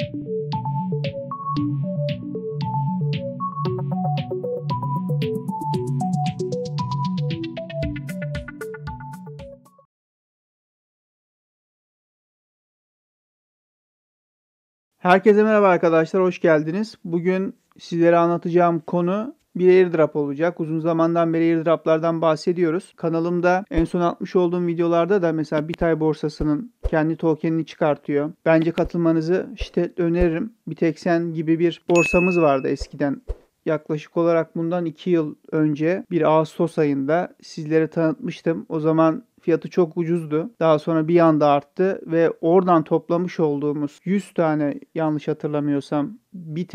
Herkese merhaba arkadaşlar, hoş geldiniz. Bugün sizlere anlatacağım konu bir airdrop olacak. Uzun zamandan beri airdroplardan bahsediyoruz. Kanalımda en son atmış olduğum videolarda da mesela Bitay borsasının kendi tokenini çıkartıyor. Bence katılmanızı şiddetle öneririm. Biteksen gibi bir borsamız vardı eskiden yaklaşık olarak bundan 2 yıl önce bir Ağustos ayında sizlere tanıtmıştım. O zaman fiyatı çok ucuzdu. Daha sonra bir anda arttı ve oradan toplamış olduğumuz 100 tane yanlış hatırlamıyorsam bir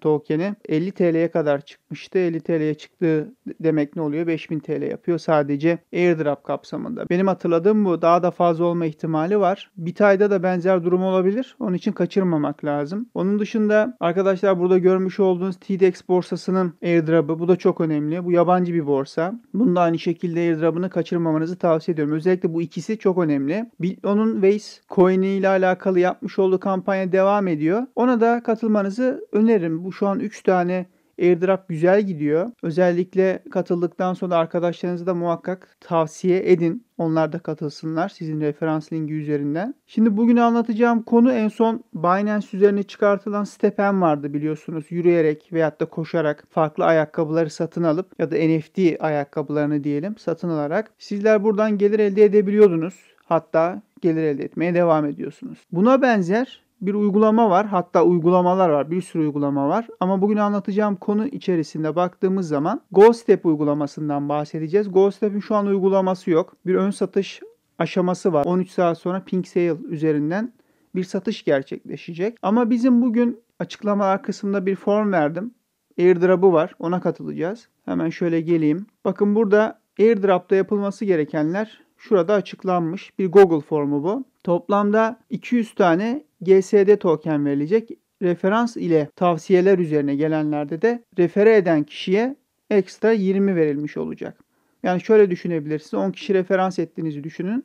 token'i 50 TL'ye kadar çıkmıştı. 50 TL'ye çıktı demek ne oluyor? 5000 TL yapıyor sadece airdrop kapsamında. Benim hatırladığım bu. Daha da fazla olma ihtimali var. Bitay'da da benzer durum olabilir. Onun için kaçırmamak lazım. Onun dışında arkadaşlar burada görmüş olduğunuz TDEX borsasının airdrop'ı. Bu da çok önemli. Bu yabancı bir borsa. Bunu da aynı şekilde airdrop'ını kaçırmamanızı tavsiye ediyorum. Özellikle bu ikisi çok önemli. Onun Waze coin'i ile alakalı yapmış olduğu kampanya devam ediyor. Ona da katılmanızı almanızı öneririm. Bu şu an 3 tane airdrop güzel gidiyor. Özellikle katıldıktan sonra arkadaşlarınızı da muhakkak tavsiye edin. Onlar da katılsınlar sizin referans linki üzerinden. Şimdi bugün anlatacağım konu en son Binance üzerine çıkartılan Stepen vardı biliyorsunuz. Yürüyerek veyahut da koşarak farklı ayakkabıları satın alıp ya da NFT ayakkabılarını diyelim satın alarak sizler buradan gelir elde edebiliyordunuz. Hatta gelir elde etmeye devam ediyorsunuz. Buna benzer bir uygulama var. Hatta uygulamalar var. Bir sürü uygulama var. Ama bugün anlatacağım konu içerisinde baktığımız zaman GoStep uygulamasından bahsedeceğiz. GoStep'in şu an uygulaması yok. Bir ön satış aşaması var. 13 saat sonra Pink Sale üzerinden bir satış gerçekleşecek. Ama bizim bugün açıklamalar kısmında bir form verdim. Airdrop'u var. Ona katılacağız. Hemen şöyle geleyim. Bakın burada Airdrop'ta yapılması gerekenler şurada açıklanmış. Bir Google formu bu. Toplamda 200 tane GSD token verilecek. Referans ile tavsiyeler üzerine gelenlerde de refere eden kişiye ekstra 20 verilmiş olacak. Yani şöyle düşünebilirsiniz. 10 kişi referans ettiğinizi düşünün.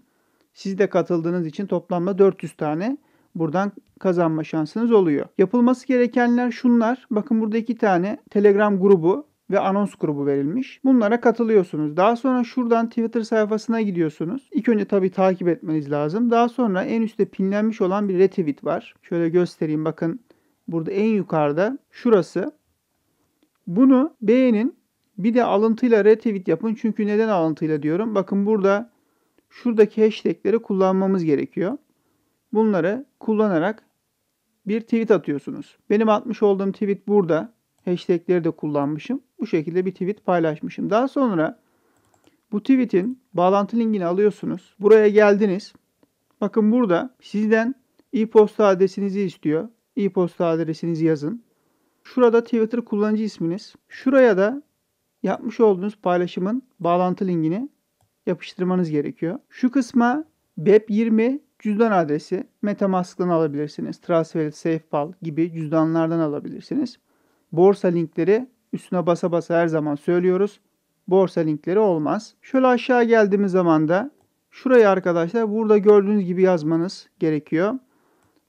Siz de katıldığınız için toplamda 400 tane buradan kazanma şansınız oluyor. Yapılması gerekenler şunlar. Bakın burada iki tane Telegram grubu ve anons grubu verilmiş. Bunlara katılıyorsunuz. Daha sonra şuradan Twitter sayfasına gidiyorsunuz. İlk önce tabii takip etmeniz lazım. Daha sonra en üstte pinlenmiş olan bir retweet var. Şöyle göstereyim bakın. Burada en yukarıda şurası. Bunu beğenin. Bir de alıntıyla retweet yapın. Çünkü neden alıntıyla diyorum? Bakın burada şuradaki hashtagleri kullanmamız gerekiyor. Bunları kullanarak bir tweet atıyorsunuz. Benim atmış olduğum tweet burada hashtagleri de kullanmışım. Bu şekilde bir tweet paylaşmışım. Daha sonra bu tweet'in bağlantı linkini alıyorsunuz. Buraya geldiniz. Bakın burada sizden e-posta adresinizi istiyor. E-posta adresinizi yazın. Şurada Twitter kullanıcı isminiz. Şuraya da yapmış olduğunuz paylaşımın bağlantı linkini yapıştırmanız gerekiyor. Şu kısma BEP20 cüzdan adresi metamask'tan alabilirsiniz. Transfer, SafePal gibi cüzdanlardan alabilirsiniz borsa linkleri üstüne basa basa her zaman söylüyoruz. Borsa linkleri olmaz. Şöyle aşağı geldiğimiz zaman da şurayı arkadaşlar burada gördüğünüz gibi yazmanız gerekiyor.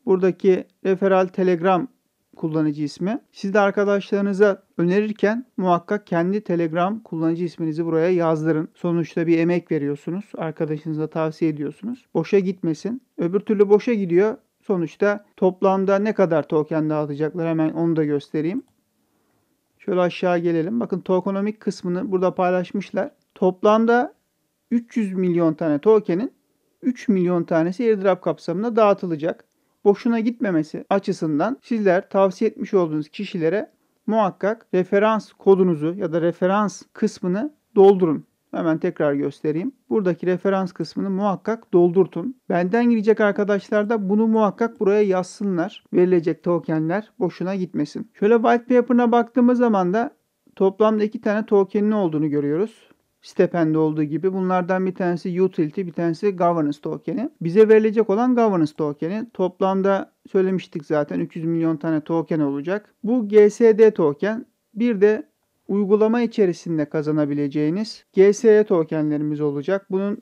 Buradaki referal telegram kullanıcı ismi. Siz de arkadaşlarınıza önerirken muhakkak kendi Telegram kullanıcı isminizi buraya yazdırın. Sonuçta bir emek veriyorsunuz. Arkadaşınıza tavsiye ediyorsunuz. Boşa gitmesin. Öbür türlü boşa gidiyor. Sonuçta toplamda ne kadar token dağıtacaklar hemen onu da göstereyim. Şöyle aşağı gelelim. Bakın tokenomik kısmını burada paylaşmışlar. Toplamda 300 milyon tane tokenin 3 milyon tanesi airdrop kapsamında dağıtılacak. Boşuna gitmemesi açısından sizler tavsiye etmiş olduğunuz kişilere muhakkak referans kodunuzu ya da referans kısmını doldurun. Hemen tekrar göstereyim. Buradaki referans kısmını muhakkak doldurtun. Benden girecek arkadaşlar da bunu muhakkak buraya yazsınlar. Verilecek tokenler boşuna gitmesin. Şöyle white paper'ına baktığımız zaman da toplamda iki tane token'in olduğunu görüyoruz. Stipend'de olduğu gibi bunlardan bir tanesi utility, bir tanesi governance token'i. Bize verilecek olan governance token'i. Toplamda söylemiştik zaten 300 milyon tane token olacak. Bu GSD token bir de uygulama içerisinde kazanabileceğiniz GSE tokenlerimiz olacak. Bunun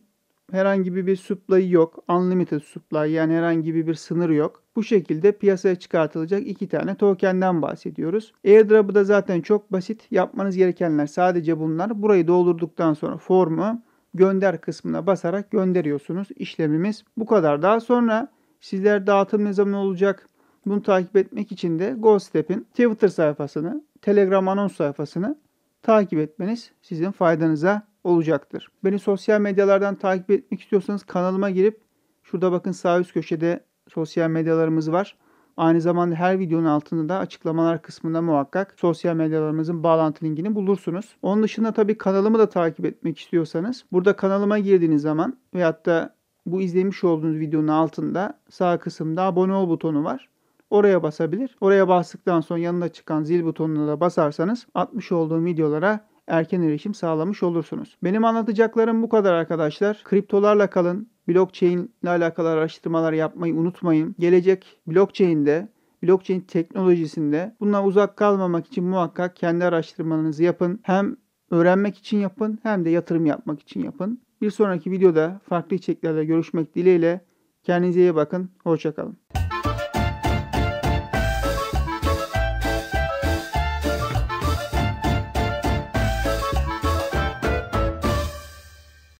herhangi bir supply yok. Unlimited supply yani herhangi bir sınır yok. Bu şekilde piyasaya çıkartılacak iki tane tokenden bahsediyoruz. Airdrop'u da zaten çok basit. Yapmanız gerekenler sadece bunlar. Burayı doldurduktan sonra formu gönder kısmına basarak gönderiyorsunuz. İşlemimiz bu kadar. Daha sonra sizler dağıtım ne zaman olacak? Bunu takip etmek için de GoStep'in Twitter sayfasını, Telegram anons sayfasını takip etmeniz sizin faydanıza olacaktır. Beni sosyal medyalardan takip etmek istiyorsanız kanalıma girip şurada bakın sağ üst köşede sosyal medyalarımız var. Aynı zamanda her videonun altında da açıklamalar kısmında muhakkak sosyal medyalarımızın bağlantı linkini bulursunuz. Onun dışında tabii kanalımı da takip etmek istiyorsanız burada kanalıma girdiğiniz zaman veyahut da bu izlemiş olduğunuz videonun altında sağ kısımda abone ol butonu var oraya basabilir. Oraya bastıktan sonra yanına çıkan zil butonuna da basarsanız atmış olduğum videolara erken erişim sağlamış olursunuz. Benim anlatacaklarım bu kadar arkadaşlar. Kriptolarla kalın. Blockchain ile alakalı araştırmalar yapmayı unutmayın. Gelecek blockchain'de blockchain teknolojisinde bundan uzak kalmamak için muhakkak kendi araştırmalarınızı yapın. Hem öğrenmek için yapın hem de yatırım yapmak için yapın. Bir sonraki videoda farklı içeriklerle görüşmek dileğiyle kendinize iyi bakın. Hoşçakalın.